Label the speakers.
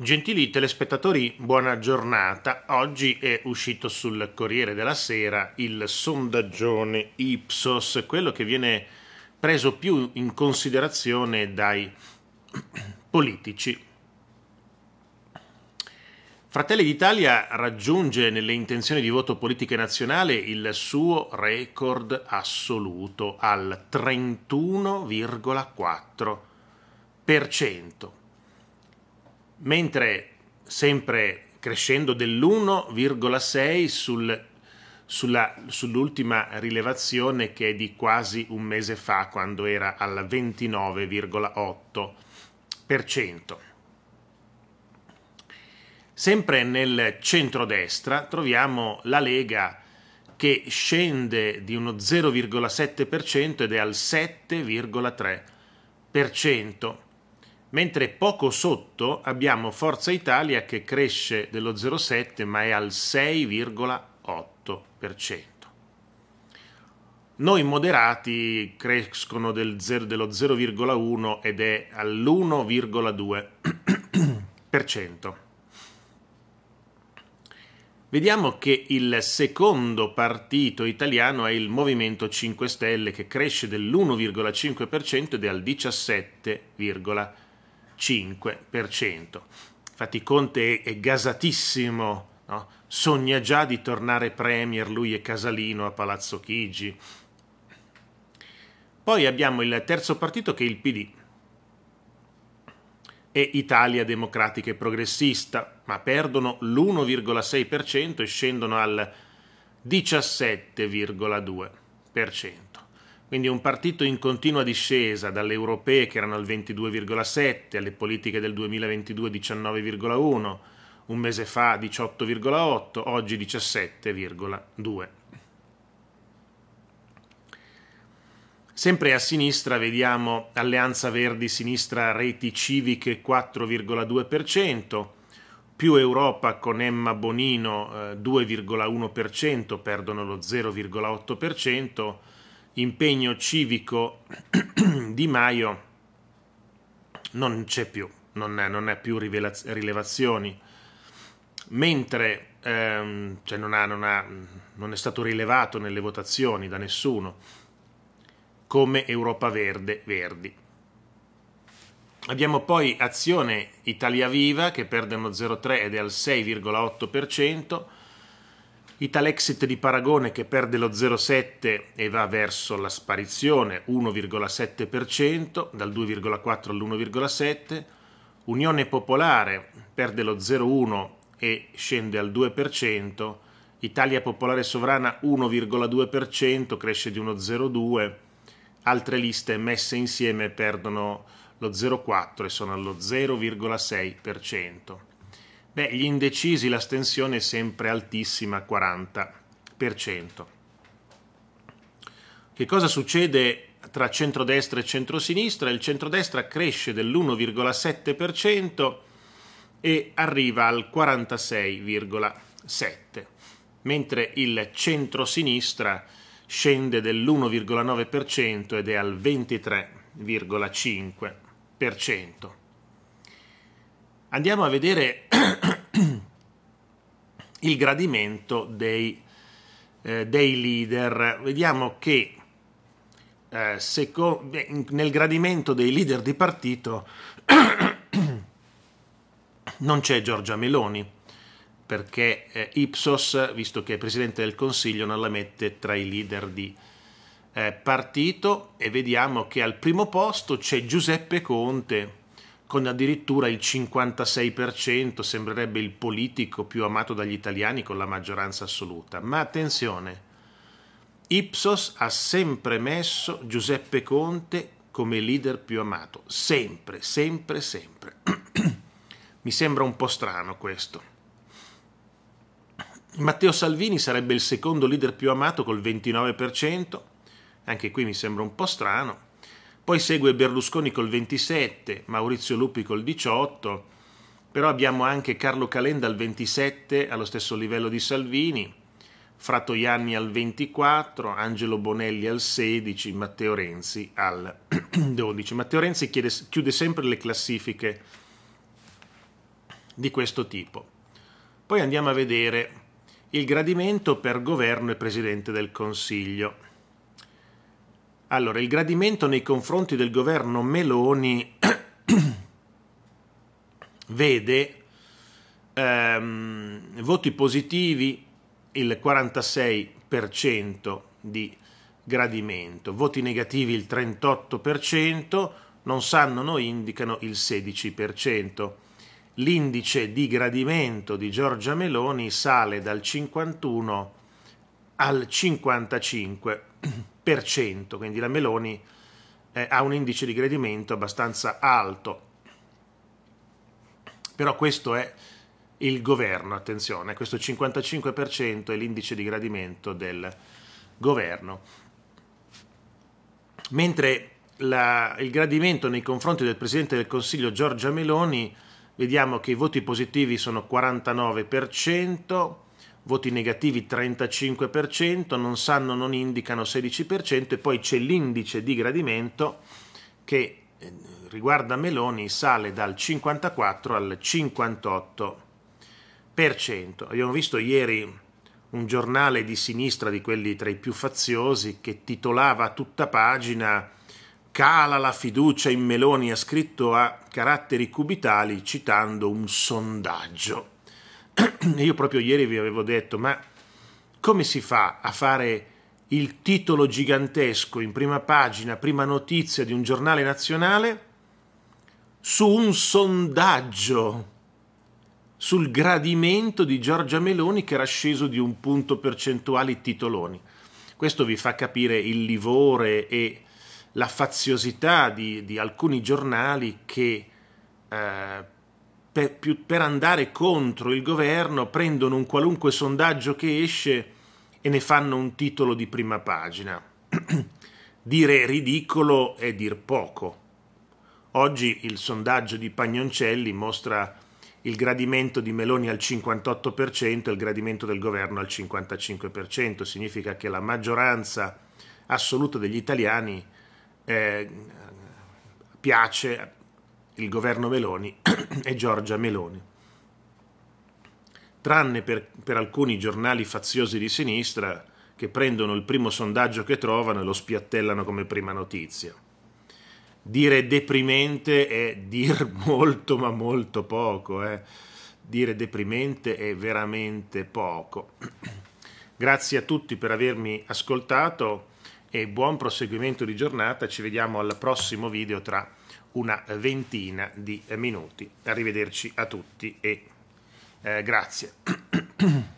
Speaker 1: Gentili telespettatori, buona giornata. Oggi è uscito sul Corriere della Sera il sondaggione Ipsos, quello che viene preso più in considerazione dai politici. Fratelli d'Italia raggiunge nelle intenzioni di voto politiche nazionale il suo record assoluto al 31,4% mentre sempre crescendo dell'1,6 sul, sull'ultima rilevazione che è di quasi un mese fa quando era al 29,8%. Sempre nel centrodestra troviamo la Lega che scende di uno 0,7% ed è al 7,3% mentre poco sotto abbiamo Forza Italia che cresce dello 0,7 ma è al 6,8%. Noi moderati crescono del 0, dello 0,1 ed è all'1,2%. Vediamo che il secondo partito italiano è il Movimento 5 Stelle che cresce dell'1,5% ed è al 17,5%. 5%. Infatti Conte è, gasatissimo, no? sogna già di tornare Premier, lui e Casalino a Palazzo Chigi. Poi abbiamo il terzo partito che è il PD, e Italia Democratica e Progressista, ma perdono l'1,6% e scendono al 17,2%. Quindi un partito in continua discesa dalle europee che erano al 22,7, alle politiche del 2022 19,1, un mese fa 18,8, oggi 17,2. Sempre a sinistra vediamo Alleanza Verdi Sinistra Reti Civiche 4,2%, più Europa con Emma Bonino 2,1%, eh, perdono lo 0,8%, impegno civico di Maio non c'è più, non è, non è più rivelaz- rilevazioni, mentre ehm, cioè non, ha, non, ha, non è stato rilevato nelle votazioni da nessuno come Europa Verde Verdi. Abbiamo poi Azione Italia Viva che perde uno 0,3 ed è al 6,8%, Italexit di Paragone che perde lo 0,7 e va verso la sparizione, 1,7%, dal 2,4 all'1,7%. Unione Popolare perde lo 0,1 e scende al 2%. Italia Popolare Sovrana 1,2%, cresce di 1,02%. Altre liste messe insieme perdono lo 0,4 e sono allo 0,6%. Beh, gli indecisi l'astensione è sempre altissima, 40%. Che cosa succede tra centrodestra e centrosinistra? Il centrodestra cresce dell'1,7% e arriva al 46,7%, mentre il centrosinistra scende dell'1,9% ed è al 23,5% andiamo a vedere il gradimento dei, eh, dei leader. Vediamo che eh, seco- nel gradimento dei leader di partito non c'è Giorgia Meloni perché eh, Ipsos, visto che è Presidente del Consiglio, non la mette tra i leader di eh, partito e vediamo che al primo posto c'è Giuseppe Conte con addirittura il 56%, sembrerebbe il politico più amato dagli italiani con la maggioranza assoluta. Ma attenzione, Ipsos ha sempre messo Giuseppe Conte come leader più amato, sempre, sempre, sempre. Mi sembra un po' strano questo. Matteo Salvini sarebbe il secondo leader più amato col 29%, anche qui mi sembra un po' strano. Poi segue Berlusconi col 27, Maurizio Lupi col 18, però abbiamo anche Carlo Calenda al 27, allo stesso livello di Salvini, Fratoianni al 24, Angelo Bonelli al 16, Matteo Renzi al 12. Matteo Renzi chiede, chiude sempre le classifiche di questo tipo. Poi andiamo a vedere il gradimento per governo e presidente del Consiglio. Allora, il gradimento nei confronti del governo Meloni vede ehm, voti positivi il 46% di gradimento, voti negativi il 38%, non sanno, no indicano il 16%. L'indice di gradimento di Giorgia Meloni sale dal 51 al 55 quindi la Meloni eh, ha un indice di gradimento abbastanza alto. Però questo è il governo, attenzione, questo 55% è l'indice di gradimento del governo. Mentre la, il gradimento nei confronti del Presidente del Consiglio Giorgia Meloni, vediamo che i voti positivi sono 49%, voti negativi 35%, non sanno, non indicano 16% e poi c'è l'indice di gradimento che eh, riguarda Meloni sale dal 54 al 58%. Abbiamo visto ieri un giornale di sinistra di quelli tra i più faziosi che titolava a tutta pagina Cala la fiducia in Meloni ha scritto a caratteri cubitali citando un sondaggio io proprio ieri vi avevo detto, ma come si fa a fare il titolo gigantesco in prima pagina, prima notizia di un giornale nazionale su un sondaggio sul gradimento di Giorgia Meloni che era sceso di un punto percentuale i titoloni. Questo vi fa capire il livore e la faziosità di, di alcuni giornali che eh, per, più, per andare contro il governo prendono un qualunque sondaggio che esce e ne fanno un titolo di prima pagina. dire ridicolo è dir poco. Oggi il sondaggio di Pagnoncelli mostra il gradimento di Meloni al 58% e il gradimento del governo al 55%, significa che la maggioranza assoluta degli italiani eh, piace, il governo Meloni e Giorgia Meloni. Tranne per, per alcuni giornali faziosi di sinistra che prendono il primo sondaggio che trovano e lo spiattellano come prima notizia. Dire deprimente è dir molto ma molto poco, eh. dire deprimente è veramente poco. Grazie a tutti per avermi ascoltato e buon proseguimento di giornata, ci vediamo al prossimo video tra una ventina di minuti. Arrivederci a tutti e eh, grazie.